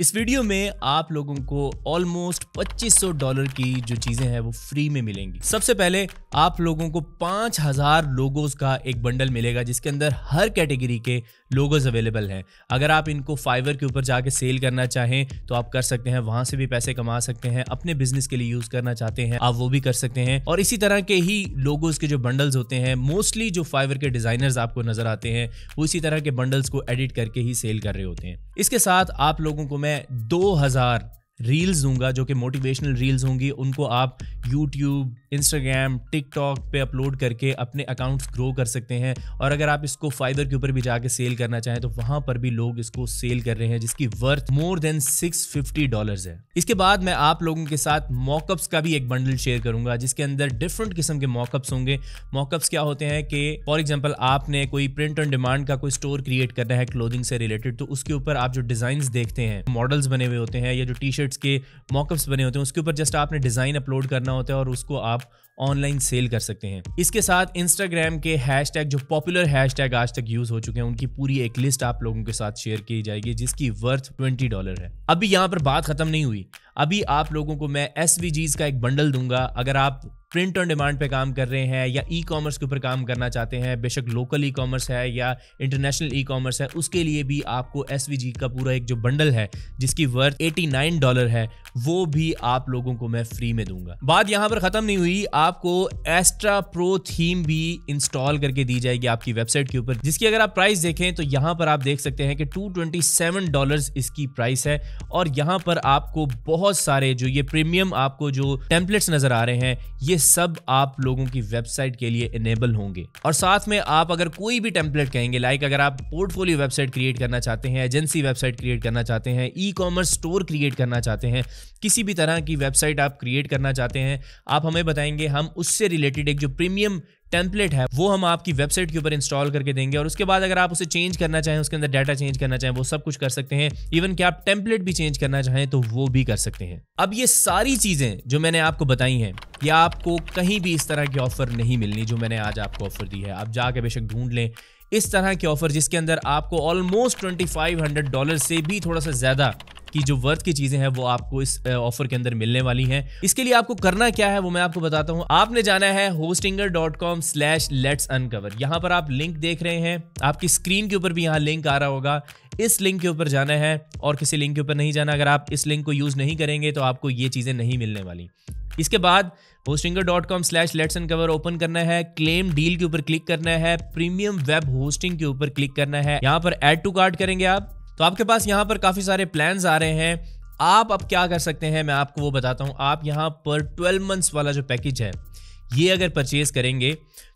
इस वीडियो में आप लोगों को ऑलमोस्ट 2500 डॉलर की जो चीजें हैं वो फ्री में मिलेंगी सबसे पहले आप लोगों को 5000 लोगोस का एक बंडल मिलेगा जिसके अंदर हर कैटेगरी के लोगोस अवेलेबल हैं अगर आप इनको फाइवर के ऊपर जाके सेल करना चाहें तो आप कर सकते हैं वहां से भी पैसे कमा सकते हैं अपने बिजनेस के लिए यूज करना चाहते हैं आप वो भी कर सकते हैं और इसी तरह के ही लोगोस के जो बंडल्स होते हैं मोस्टली जो फाइवर के डिजाइनर्स आपको नजर आते हैं वो इसी तरह के बंडल्स को एडिट करके ही सेल कर रहे होते हैं इसके साथ आप लोगों को मैं 2000 रील्स दूंगा जो कि मोटिवेशनल रील्स होंगी उनको आप यूट्यूब इंस्टाग्राम टिकटॉक पे अपलोड करके अपने अकाउंट्स ग्रो कर सकते हैं और अगर आप इसको फाइबर के ऊपर भी जाके सेल करना चाहें तो वहां पर भी लोग इसको सेल कर रहे हैं जिसकी worth more than six fifty dollar है इसके बाद मैं आप लोगों के साथ मॉकअप्स का भी एक बंडल शेयर करूंगा जिसके अंदर डिफरेंट किस्म के मॉकअप्स होंगे मॉकअप्स क्या होते हैं कि फॉर एग्जाम्पल आपने कोई प्रिंट ऑन डिमांड का कोई स्टोर क्रिएट करना है क्लोदिंग से रिलेटेड तो उसके ऊपर आप जो डिजाइन देखते हैं मॉडल्स बने हुए होते हैं या जो टी शर्ट्स के मॉकअप्स बने होते हैं उसके ऊपर जस्ट आपने डिजाइन अपलोड करना होता है और उसको आप ऑनलाइन सेल कर सकते हैं इसके साथ इंस्टाग्राम के हैशटैग जो पॉपुलर हैशटैग आज तक यूज हो चुके हैं उनकी पूरी एक लिस्ट आप लोगों के साथ शेयर की जाएगी जिसकी वर्थ ट्वेंटी डॉलर है अभी यहाँ पर बात खत्म नहीं हुई अभी आप लोगों को मैं एस का एक बंडल दूंगा अगर आप प्रिंट ऑन डिमांड पे काम कर रहे हैं या ई कॉमर्स के ऊपर काम करना चाहते हैं बेशक लोकल ई कॉमर्स है या इंटरनेशनल ई कॉमर्स है उसके लिए भी आपको एस का पूरा एक जो बंडल है जिसकी वर्थ एटी डॉलर है वो भी आप लोगों को मैं फ्री में दूंगा बात यहाँ पर खत्म नहीं हुई आपको एस्ट्रा प्रो थीम भी इंस्टॉल करके दी जाएगी आपकी वेबसाइट के ऊपर जिसकी अगर आप प्राइस देखें तो यहाँ पर आप देख सकते हैं कि टू डॉलर इसकी प्राइस है और यहाँ पर आपको बहुत सारे जो ये प्रीमियम आपको जो टेम्पलेट्स नजर आ रहे हैं ये सब आप लोगों की वेबसाइट के लिए इनेबल होंगे और साथ में आप अगर कोई भी टेम्पलेट कहेंगे लाइक अगर आप पोर्टफोलियो वेबसाइट क्रिएट करना चाहते हैं एजेंसी वेबसाइट क्रिएट करना चाहते हैं ई कॉमर्स स्टोर क्रिएट करना चाहते हैं किसी भी तरह की वेबसाइट आप क्रिएट करना चाहते हैं आप हमें बताएंगे हम उससे रिलेटेड एक जो प्रीमियम टेम्पलेट है वो हम आपकी वेबसाइट के ऊपर इंस्टॉल करके देंगे और उसके बाद अगर आप उसे चेंज करना चाहें उसके अंदर डाटा चेंज करना चाहें वो सब कुछ कर सकते हैं इवन कि आप टेम्पलेट भी चेंज करना चाहें तो वो भी कर सकते हैं अब ये सारी चीजें जो मैंने आपको बताई हैं ये आपको कहीं भी इस तरह की ऑफर नहीं मिलनी जो मैंने आज आपको ऑफर दी है आप जाके बेशक ढूंढ लें इस तरह के ऑफर जिसके अंदर आपको ऑलमोस्ट 2500 डॉलर से भी थोड़ा सा ज़्यादा की जो वर्थ की चीजें हैं वो आपको इस ऑफर के अंदर मिलने वाली हैं इसके लिए आपको करना क्या है वो मैं आपको बताता हूँ आपने जाना है Hostinger dot com slash let's uncover यहाँ पर आप लिंक देख रहे हैं आपकी स्क्रीन के ऊपर भी यहाँ लिंक आ रहा होगा इस लिंक के ऊपर जाना है और किसी लिंक के ऊपर नहीं जाना अगर आप इस लिंक को यूज़ नहीं करेंगे तो आपको ये चीज़ें नहीं मिलने वाली इसके बाद Hostinger dot com slash let's and cover open करना है क्लेम डील के ऊपर क्लिक करना है प्रीमियम वेब होस्टिंग के ऊपर क्लिक करना है यहाँ पर एड टू कार्ड करेंगे आप तो आपके पास यहाँ पर काफ़ी सारे प्लान आ रहे हैं आप अब क्या कर सकते हैं मैं आपको वो बताता हूँ आप यहाँ पर ट्वेल्व मंथ्स वाला जो पैकेज है ये अगर परचेज करेंगे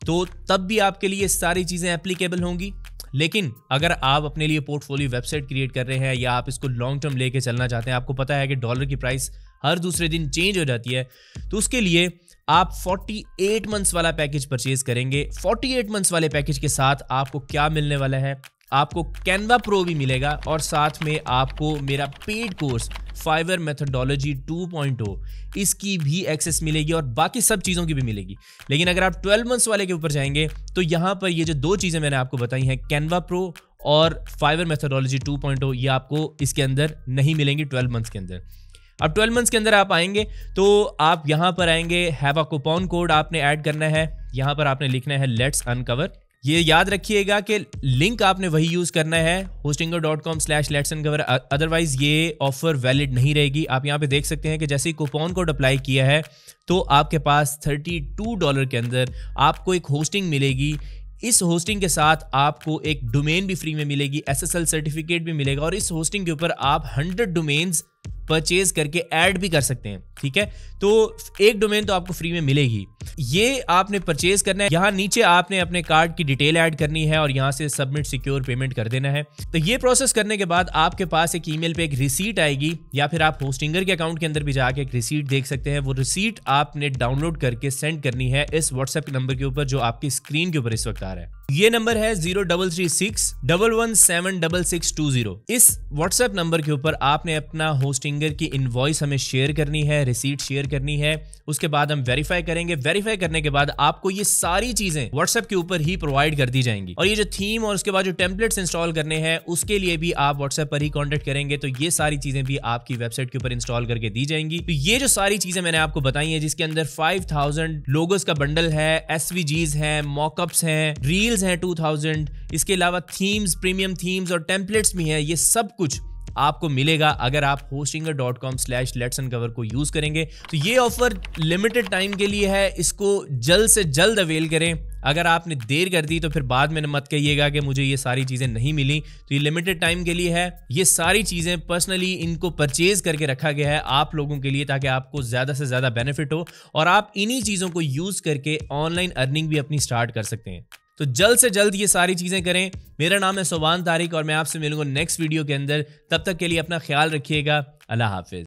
तो तब भी आपके लिए सारी चीज़ें एप्लीकेबल होंगी लेकिन अगर आप अपने लिए पोर्टफोलियो वेबसाइट क्रिएट कर रहे हैं या आप इसको लॉन्ग टर्म लेके चलना चाहते हैं आपको पता है कि डॉलर की प्राइस हर दूसरे दिन चेंज हो जाती है तो उसके लिए आप 48 मंथ्स वाला पैकेज परचेज करेंगे 48 मंथ्स वाले पैकेज के साथ आपको क्या मिलने वाला है आपको कैनवा प्रो भी मिलेगा और साथ में आपको मेरा पेड कोर्स फाइवर मेथडोलॉजी 2.0 इसकी भी एक्सेस मिलेगी और बाकी सब चीज़ों की भी मिलेगी लेकिन अगर आप 12 मंथ्स वाले के ऊपर जाएंगे तो यहाँ पर ये जो दो चीज़ें मैंने आपको बताई हैं कैनवा प्रो और फाइवर मेथडोलॉजी 2.0 ये आपको इसके अंदर नहीं मिलेंगी 12 मंथ्स के अंदर अब 12 मंथ्स के अंदर आप आएंगे तो आप यहाँ पर आएंगे हैव अ कोपॉन कोड आपने ऐड करना है यहाँ पर आपने लिखना है लेट्स अनकवर ये याद रखिएगा कि लिंक आपने वही यूज़ करना है Hostinger dot com slash let's and cover otherwise ये ऑफर वैलिड नहीं रहेगी आप यहाँ पे देख सकते हैं कि जैसे ही कूपन कोड अप्लाई किया है तो आपके पास 32 डॉलर के अंदर आपको एक होस्टिंग मिलेगी इस होस्टिंग के साथ आपको एक डोमेन भी फ्री में मिलेगी एसएसएल सर्टिफिकेट भी मिलेगा और इस होस्टिंग के ऊपर आप 100 डोमेन्स परचेज करके ऐड भी कर सकते हैं ठीक है तो एक डोमेन तो आपको फ्री में मिलेगी ये आपने परचेज करना है यहाँ नीचे आपने अपने कार्ड की डिटेल ऐड करनी है और यहाँ से सबमिट सिक्योर पेमेंट कर देना है तो ये प्रोसेस करने के बाद आपके पास एक ईमेल पे एक रिसीट आएगी या फिर आप होस्टिंगर के अकाउंट के अंदर भी जाके एक रिसीट देख सकते हैं वो रिसीट आपने डाउनलोड करके सेंड करनी है इस व्हाट्सएप नंबर के ऊपर जो आपकी स्क्रीन के ऊपर इस वक्त आ रहा है ये नंबर है zero double three six double one seven double six two zero इस व्हाट्सएप नंबर के ऊपर आपने अपना होस्टिंगर की इनवॉइस हमें शेयर करनी है रिसीट शेयर करनी है उसके बाद हम वेरीफाई करेंगे वेरीफाई करने के बाद आपको ये सारी चीजें व्हाट्सएप के ऊपर ही प्रोवाइड कर दी जाएंगी और ये जो थीम और उसके बाद जो टेम्पलेट्स इंस्टॉल करने हैं उसके लिए भी आप व्हाट्सएप पर ही कॉन्टेक्ट करेंगे तो ये सारी चीजें भी आपकी वेबसाइट के ऊपर इंस्टॉल करके दी जाएंगी तो ये जो सारी चीजें मैंने आपको बताई है जिसके अंदर फाइव थाउजेंड लोगोस का बंडल है एस है मॉकअप्स है रील मॉडल्स हैं 2000 इसके अलावा थीम्स प्रीमियम थीम्स और टेम्पलेट्स भी हैं ये सब कुछ आपको मिलेगा अगर आप Hostinger dot com slash let's and cover को यूज़ करेंगे तो ये ऑफर लिमिटेड टाइम के लिए है इसको जल्द से जल्द अवेल करें अगर आपने देर कर दी तो फिर बाद में मत कहिएगा कि मुझे ये सारी चीज़ें नहीं मिली तो ये लिमिटेड टाइम के लिए है ये सारी चीज़ें पर्सनली इनको परचेज करके रखा गया है आप लोगों के लिए ताकि आपको ज़्यादा से ज़्यादा बेनिफिट हो और आप इन्हीं चीज़ों को यूज़ करके ऑनलाइन अर्निंग भी अपनी स्टार्ट कर सकते हैं तो जल्द से जल्द ये सारी चीज़ें करें मेरा नाम है सोबान तारिक और मैं आपसे मिलूंगा नेक्स्ट वीडियो के अंदर तब तक के लिए अपना ख्याल रखिएगा अल्लाह हाफिज़